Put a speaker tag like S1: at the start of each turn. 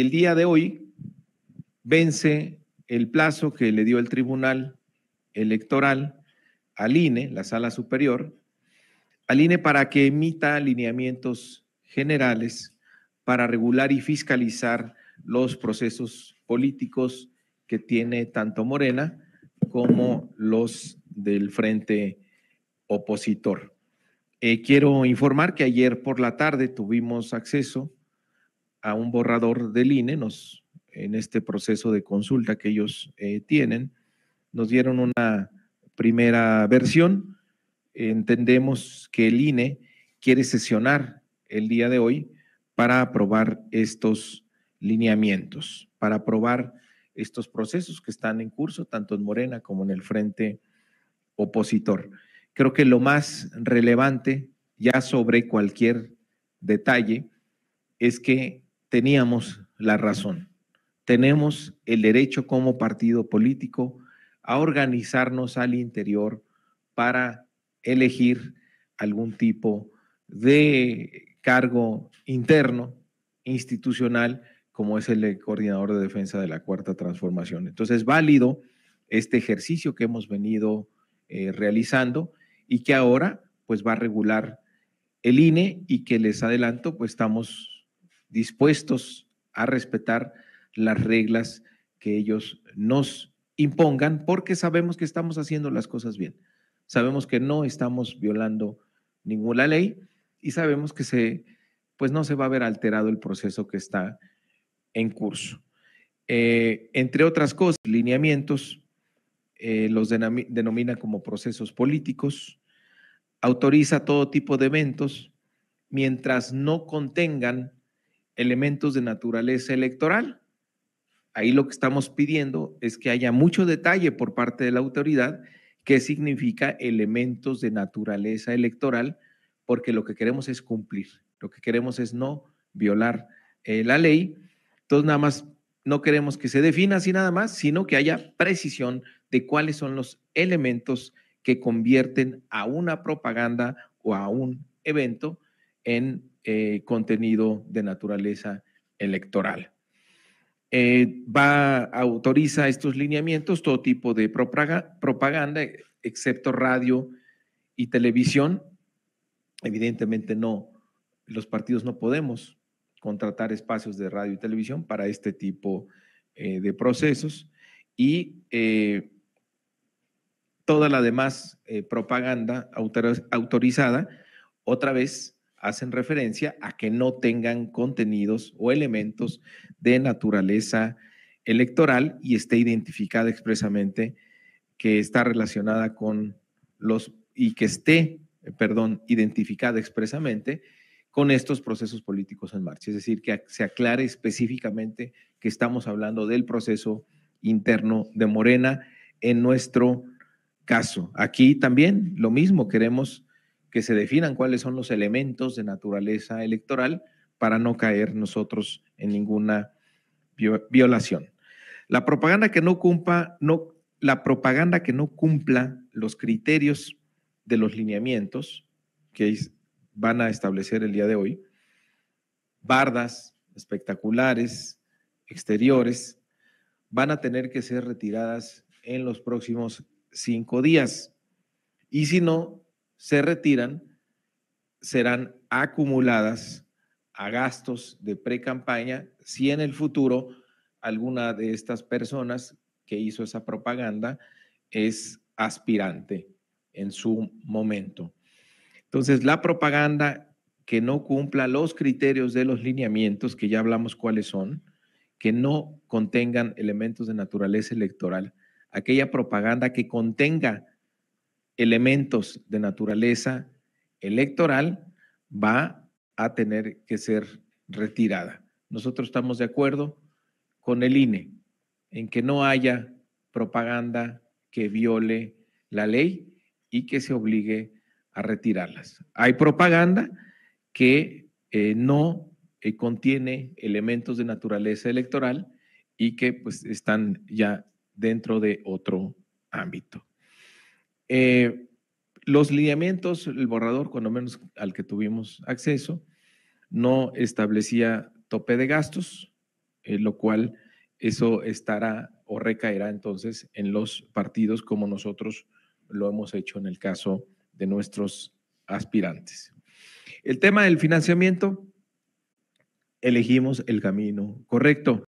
S1: el día de hoy vence el plazo que le dio el Tribunal Electoral al INE, la Sala Superior, al INE para que emita lineamientos generales para regular y fiscalizar los procesos políticos que tiene tanto Morena como los del frente opositor. Eh, quiero informar que ayer por la tarde tuvimos acceso a un borrador del INE, nos, en este proceso de consulta que ellos eh, tienen, nos dieron una primera versión. Entendemos que el INE quiere sesionar el día de hoy para aprobar estos lineamientos, para aprobar estos procesos que están en curso, tanto en Morena como en el frente opositor. Creo que lo más relevante, ya sobre cualquier detalle, es que teníamos la razón. Tenemos el derecho como partido político a organizarnos al interior para elegir algún tipo de cargo interno, institucional, como es el coordinador de defensa de la cuarta transformación. Entonces, válido este ejercicio que hemos venido eh, realizando y que ahora pues va a regular el INE y que les adelanto, pues estamos dispuestos a respetar las reglas que ellos nos impongan, porque sabemos que estamos haciendo las cosas bien, sabemos que no estamos violando ninguna ley y sabemos que se, pues no se va a ver alterado el proceso que está en curso. Eh, entre otras cosas, lineamientos eh, los denomina como procesos políticos, autoriza todo tipo de eventos mientras no contengan elementos de naturaleza electoral. Ahí lo que estamos pidiendo es que haya mucho detalle por parte de la autoridad que significa elementos de naturaleza electoral, porque lo que queremos es cumplir, lo que queremos es no violar eh, la ley. Entonces, nada más, no queremos que se defina así nada más, sino que haya precisión de cuáles son los elementos que convierten a una propaganda o a un evento en eh, contenido de naturaleza electoral. Eh, va, autoriza estos lineamientos, todo tipo de propaganda, excepto radio y televisión. Evidentemente no, los partidos no podemos contratar espacios de radio y televisión para este tipo eh, de procesos y toda la demás propaganda autorizada, otra vez hacen referencia a que no tengan contenidos o elementos de naturaleza electoral y esté identificada expresamente que está relacionada con los y que esté, eh, perdón, identificada expresamente con estos procesos políticos en marcha. Es decir, que se aclare específicamente que estamos hablando del proceso interno de Morena en nuestro caso. Aquí también lo mismo, queremos que se definan cuáles son los elementos de naturaleza electoral para no caer nosotros en ninguna violación. La propaganda que no cumpla, no, la propaganda que no cumpla los criterios de los lineamientos que van a establecer el día de hoy, bardas espectaculares, exteriores, van a tener que ser retiradas en los próximos cinco días. Y si no, se retiran serán acumuladas a gastos de pre-campaña si en el futuro alguna de estas personas que hizo esa propaganda es aspirante en su momento. Entonces, la propaganda que no cumpla los criterios de los lineamientos, que ya hablamos cuáles son, que no contengan elementos de naturaleza electoral, aquella propaganda que contenga elementos de naturaleza electoral va a tener que ser retirada. Nosotros estamos de acuerdo con el INE en que no haya propaganda que viole la ley y que se obligue a retirarlas. Hay propaganda que eh, no eh, contiene elementos de naturaleza electoral y que pues están ya dentro de otro ámbito. Eh, los lineamientos, el borrador, cuando menos al que tuvimos acceso, no establecía tope de gastos, eh, lo cual eso estará o recaerá entonces en los partidos como nosotros lo hemos hecho en el caso de nuestros aspirantes. El tema del financiamiento, elegimos el camino correcto.